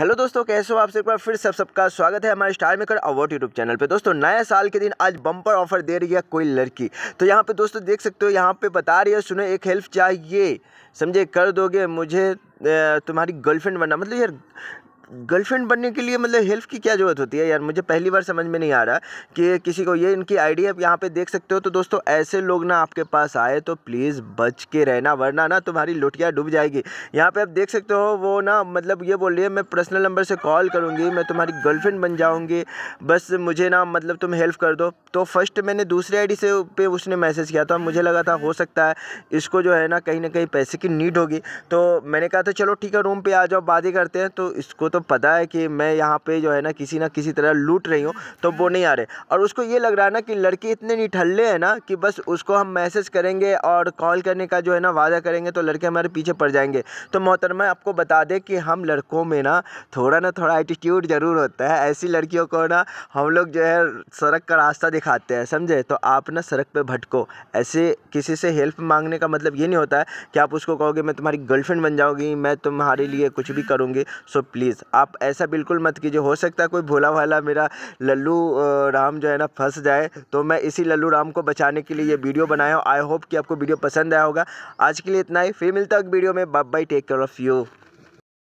hello दोस्तों कैसे हो आप एक बार फिर सब सबका स्वागत है हमारे star maker award YouTube channel पे दोस्तों नए साल के दिन आज बम्पर ऑफर दे रही है कोई लड़की तो यहाँ पे दोस्तों देख सकते हो यहाँ पे बता रही है सुनो एक हेल्प चाहिए समझे कर दोगे मुझे तुम्हारी गर्लफ्रेंड बनना मतलब यार गर्लफ्रेंड बनने के लिए मतलब हेल्प की क्या ज़रूरत होती है यार मुझे पहली बार समझ में नहीं आ रहा कि किसी को ये इनकी आईडी आप यहाँ पे देख सकते हो तो दोस्तों ऐसे लोग ना आपके पास आए तो प्लीज़ बच के रहना वरना ना तुम्हारी लुटिया डूब जाएगी यहाँ पर आप देख सकते हो वो ना मतलब ये बोल रही है मैं पर्सनल नंबर से कॉल करूँगी मैं तुम्हारी गर्लफ्रेंड बन जाऊँगी बस मुझे ना मतलब तुम हेल्प कर दो तो फर्स्ट मैंने दूसरे आई से पे उसने मैसेज किया था मुझे लगा था हो सकता है इसको जो है ना कहीं ना कहीं पैसे की नीड होगी तो मैंने कहा था चलो ठीक है रूम पर आ जाओ बात ही करते हैं तो इसको तो उसको तो पता है कि मैं यहाँ पे जो है ना किसी ना किसी तरह लूट रही हूँ तो वो नहीं आ रहे और उसको ये लग रहा है ना कि लड़के इतने निठल्ले हैं ना कि बस उसको हम मैसेज करेंगे और कॉल करने का जो है ना वादा करेंगे तो लड़के हमारे पीछे पड़ जाएंगे तो मोहतरमा आपको बता दें कि हम लड़कों में ना थोड़ा ना थोड़ा एटीट्यूड ज़रूर होता है ऐसी लड़कियों को ना हम लोग जो है सड़क का रास्ता दिखाते हैं समझे तो आप ना सड़क पर भटको ऐसे किसी से हेल्प मांगने का मतलब ये नहीं होता है कि आप उसको कहोगे मैं तुम्हारी गर्लफ्रेंड बन जाऊँगी मैं तुम्हारे लिए कुछ भी करूँगी सो प्लीज़ आप ऐसा बिल्कुल मत कीजिए हो सकता है कोई भोला भाला मेरा लल्लू राम जो है ना फंस जाए तो मैं इसी लल्लू राम को बचाने के लिए ये वीडियो बनाया हूँ आई होप कि आपको वीडियो पसंद आया होगा आज के लिए इतना ही फिर मिलता है वीडियो में bye take care of you